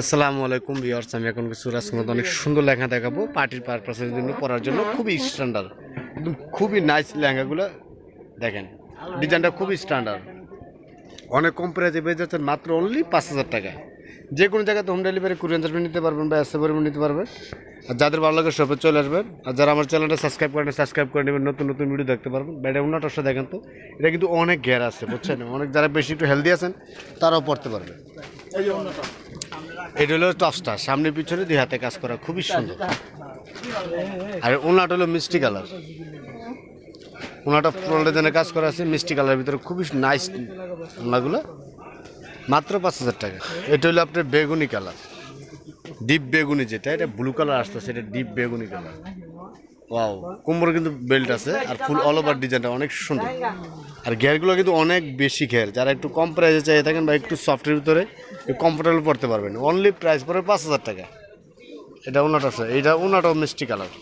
আসসালামু আলাইকুম ভিওর্স আমি এখন কিছু রাসমত অনেক সুন্দর লেখা দেখাবো পার্টির পারপাসের জন্য পড়ার জন্য খুবই স্ট্যান্ডার্ড একদম খুবই নাইস লেহেঙ্গাগুলো দেখেন ডিজাইনটা খুবই স্ট্যান্ডার্ড অনেক কম প্রাইজে পেয়ে যাচ্ছেন মাত্র অনলি পাঁচ হাজার যে কোনো জায়গাতে হোম ডেলিভারি কুড়ি হাজার নিতে পারবেন বা এসে পরিমাণ নিতে পারবেন আর যাদের ভালো লাগে সবে চলে আসবেন আর যারা আমার চ্যানেলটা সাবস্ক্রাইব করেন সাবস্ক্রাইব করে নেবেন নতুন নতুন ভিডিও দেখতে পারবেন ব্যাটে উন্নতটা দেখেন তো এটা কিন্তু অনেক ঘের আছে বুঝছেন অনেক যারা বেশি একটু হেলদি আছেন তারাও পড়তে পারবে এটা হলো টপস্টার সামনে পিছনে দুই হাতে কাজ করা খুবই সুন্দর আর উন্নত হলো মিষ্টি কালার ওনাটা পুরোটা কাজ করা আছে মিষ্টি কালারের ভিতরে খুবই নাইস ওনাগুলো মাত্র পাঁচ হাজার টাকা এটা হলো আপনার বেগুনি কালার ডিপ বেগুনি যেটা এটা ব্লু কালার আসতেছে এটা ডিপ বেগুনি কালার ও কোমরে কিন্তু বেল্ট আছে আর ফুল অল ওভার ডিজাইনটা অনেক সুন্দর আর গেয়ারগুলো কিন্তু অনেক বেশি ঘের যারা একটু কম প্রাইসে চাই থাকেন বা একটু সফটের ভিতরে কমফোর্টেবল পড়তে পারবেন অনলি প্রাইস পরে পাঁচ হাজার টাকা এটা উনাট আছে এটা অফ মিষ্টি কালার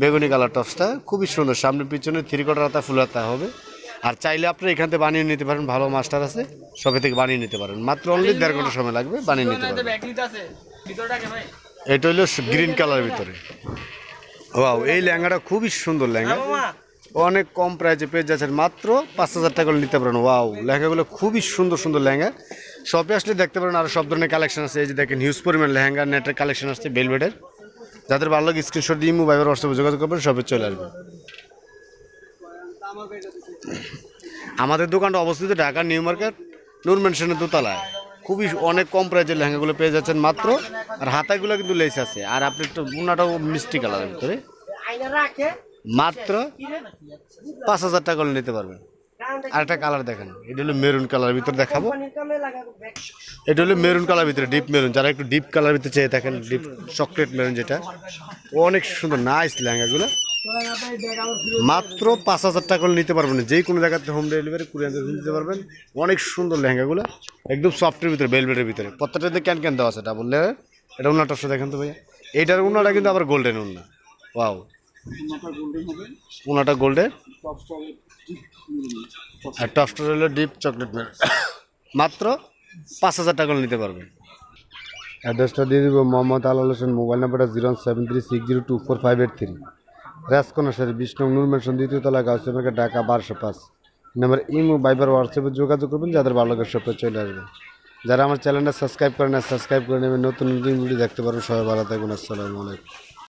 বেগুনি কালার টপসটা খুবই সুন্দর সামনে পিছনে থ্রি কটার হাতা ফুল হাতা হবে আর চাইলে আপনি এখান থেকে বানিয়ে নিতে পারেন ভালো মাস্টার আছে সবে থেকে বানিয়ে নিতে পারেন মাত্র অনলি দেড় ঘন্টা সময় লাগবে বানিয়ে নিতে পারেন এটা হলো গ্রিন কালারের ভিতরে ও এই ল্যাঙ্গাটা খুবই সুন্দর ল্যাঙ্গা হ্যাঁ, অনেক কম প্রাইসে পেয়ে যাচ্ছেন মাত্র পাঁচ হাজার টাকা করে নিতে পারেন ওয়াও লেহেঙ্গাগুলো খুবই সুন্দর সুন্দর লেহেঙ্গা শপে আসলে দেখতে পারেন আরও সব ধরনের কালেকশন আছে এই যে দেখেন হিউজ পরিমাণ লেহেঙ্গা নেটের কালেকশন আসছে বেলভেটের যাদের ভালো লাগে স্ক্রিনশট দিয়ে মোবাইলের হোয়াটসঅ্যাপে যোগাযোগ করবেন সবই চলে আসবে আমাদের দোকানটা অবস্থিত ঢাকা নিউ মার্কেট নুর মেনশনের দোতলায় খুবই অনেক কম প্রাইজের লেহেঙ্গাগুলো পেয়ে যাচ্ছেন মাত্র আর হাতাগুলো কিন্তু লেস আছে আর আপনি একটু বুনাটাও মিষ্টি কালারের ভিতরে মাত্র পাঁচ হাজার টাকা নিতে পারবেন আর একটা কালার দেখেন এটা হলো মেরুন কালার ভিতরে দেখাবো এটা হলো মেরুন কালার ভিতরে ডিপ মেরুন যারা একটু ডিপ কালার ভিতরে চেয়ে থাকেন ডিপ চকলেট মেরুন যেটা অনেক সুন্দর নাইস লেহেঙ্গাগুলো মাত্র পাঁচ হাজার টাকা নিতে পারবেন যে কোনো জায়গাতে হোম ডেলিভারি হাজার নিতে পারবেন অনেক সুন্দর লেহেঙ্গাগুলো একদম সফটের ভিতরে বেলবেটের ভিতরে প্রত্যেকটাতে ক্যান ক্যান দেওয়া আছে বললে এটা সাথে দেখেন তো ভাইয়া এইটার উন্নাটা কিন্তু আবার গোল্ডেন উন্না ওয়াও উনাটা গোল্ডেন আর টপস্টার হলো ডিপ চকলেট মাত্র পাঁচ হাজার টাকা নিতে পারবেন অ্যাড্রেসটা দিয়ে দিব মোহাম্মদ আলাল হোসেন মোবাইল নাম্বারটা zero seven three six zero two four five eight three রাজকনাশের বিষ্ণু নূর মেশন দ্বিতীয় তলা গাছ মার্কেট ঢাকা বারোশো পাঁচ নাম্বার ইমো বাইবার হোয়াটসঅ্যাপে যোগাযোগ করবেন যাদের ভালো লাগে সব চলে আসবে যারা আমার চ্যানেলটা সাবস্ক্রাইব করে না সাবস্ক্রাইব করে নেবেন নতুন নতুন ভিডিও দেখতে পারবেন সবাই ভালো থাকুন আসসালামু আলাইকুম